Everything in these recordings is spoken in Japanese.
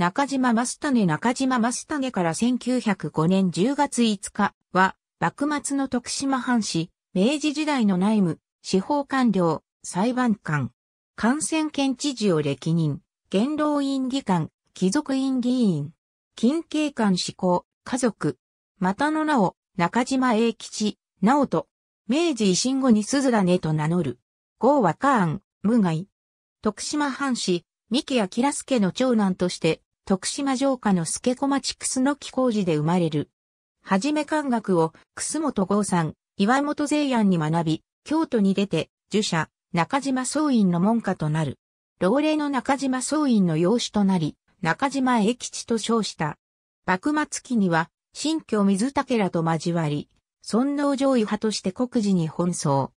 中島マスタネ中島マスタネから1905年10月5日は、幕末の徳島藩士、明治時代の内務、司法官僚、裁判官、感染県知事を歴任、元老院議官、貴族院議員、近景官志向、家族、またの名を、中島英吉、直人、明治維新後に鈴らねと名乗る、郷和カーン、無害、徳島藩士、三木明助の長男として、徳島城下の助小町楠木工事で生まれる。はじめ漢学を、楠本剛さん、岩本税庵に学び、京都に出て、儒者、中島総院の門下となる。老齢の中島総院の養子となり、中島英吉と称した。幕末期には、新居水竹らと交わり、尊皇上位派として国事に奔走。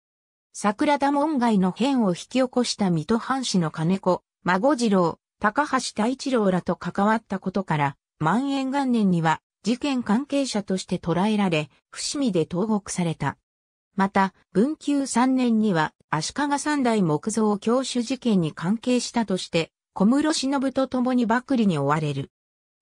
桜田門外の変を引き起こした水戸藩士の金子、孫次郎、高橋太一郎らと関わったことから、万延元年には事件関係者として捕らえられ、伏見で投獄された。また、文久3年には足利三代木造教主事件に関係したとして、小室忍と共に幕利に追われる。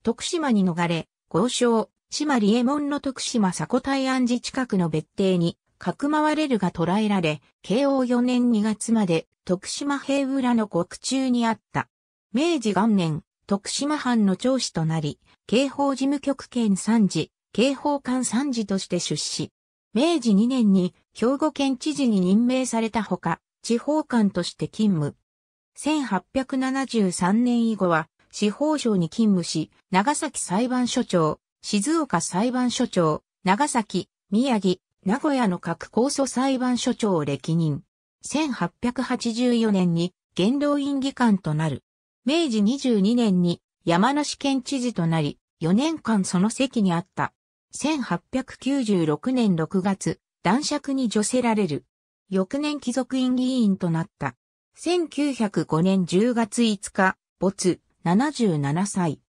徳島に逃れ、豪商、島利右衛門の徳島佐古大安寺近くの別邸に、かくまわれるが捕らえられ、慶応4年2月まで徳島平浦の獄中にあった。明治元年、徳島藩の長子となり、刑法事務局兼参事、刑法官参事として出資。明治2年に兵庫県知事に任命されたほか、地方官として勤務。1873年以後は、司法省に勤務し、長崎裁判所長、静岡裁判所長、長崎、宮城、名古屋の各高訴裁判所長を歴任。1884年に元老院議官となる。明治22年に山梨県知事となり、4年間その席にあった。1896年6月、男爵に除せられる。翌年貴族院議員となった。1905年10月5日、没、77歳。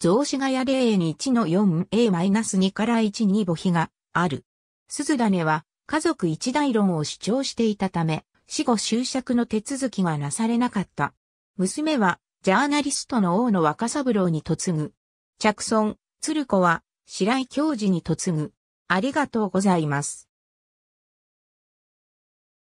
増子ヶ谷霊園1の 4A-2 から1に母碑がある。鈴種は家族一大論を主張していたため、死後就職の手続きがなされなかった。娘はジャーナリストの大野若三郎に嫁ぐ。着村、鶴子は、白井教授に嫁ぐ。ありがとうございます。